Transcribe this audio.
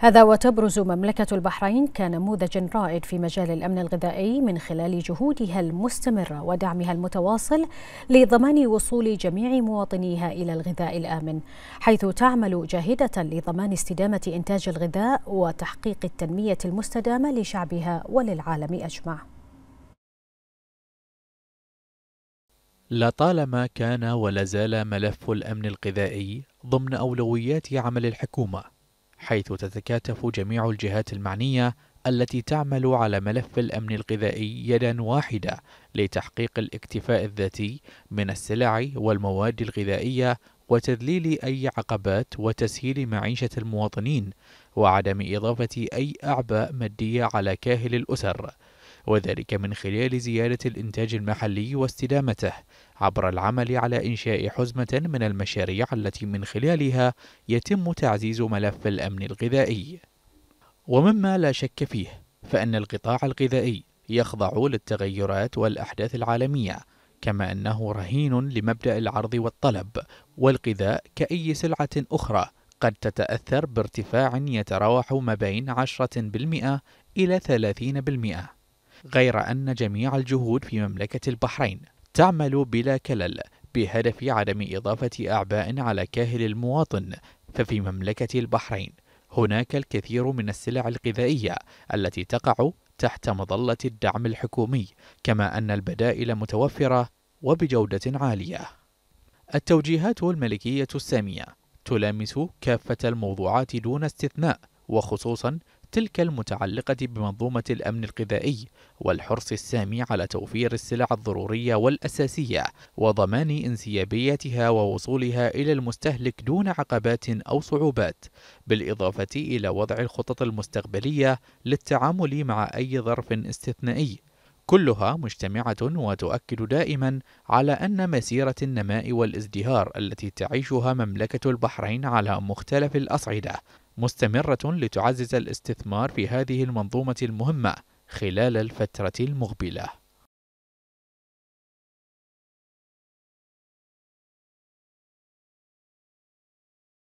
هذا وتبرز مملكة البحرين كنموذج رائد في مجال الأمن الغذائي من خلال جهودها المستمرة ودعمها المتواصل لضمان وصول جميع مواطنيها إلى الغذاء الآمن حيث تعمل جاهدة لضمان استدامة إنتاج الغذاء وتحقيق التنمية المستدامة لشعبها وللعالم أجمع لطالما كان ولا زال ملف الأمن الغذائي ضمن أولويات عمل الحكومة حيث تتكاتف جميع الجهات المعنية التي تعمل على ملف الأمن الغذائي يدا واحدة لتحقيق الاكتفاء الذاتي من السلع والمواد الغذائية وتذليل أي عقبات وتسهيل معيشة المواطنين وعدم إضافة أي أعباء مادية على كاهل الأسر وذلك من خلال زيادة الإنتاج المحلي واستدامته عبر العمل على إنشاء حزمة من المشاريع التي من خلالها يتم تعزيز ملف الأمن الغذائي. ومما لا شك فيه فأن القطاع الغذائي يخضع للتغيرات والأحداث العالمية كما أنه رهين لمبدأ العرض والطلب والغذاء كأي سلعة أخرى قد تتأثر بارتفاع يتراوح ما بين 10% إلى 30% غير أن جميع الجهود في مملكة البحرين تعمل بلا كلل بهدف عدم إضافة أعباء على كاهل المواطن ففي مملكة البحرين هناك الكثير من السلع الغذائية التي تقع تحت مظلة الدعم الحكومي كما أن البدائل متوفرة وبجودة عالية التوجيهات الملكية السامية تلامس كافة الموضوعات دون استثناء وخصوصا تلك المتعلقة بمنظومة الأمن الغذائي والحرص السامي على توفير السلع الضرورية والأساسية وضمان انسيابيتها ووصولها إلى المستهلك دون عقبات أو صعوبات، بالإضافة إلى وضع الخطط المستقبلية للتعامل مع أي ظرف استثنائي. كلها مجتمعة وتؤكد دائما على أن مسيرة النماء والازدهار التي تعيشها مملكة البحرين على مختلف الأصعدة مستمرة لتعزز الاستثمار في هذه المنظومة المهمة خلال الفترة المقبلة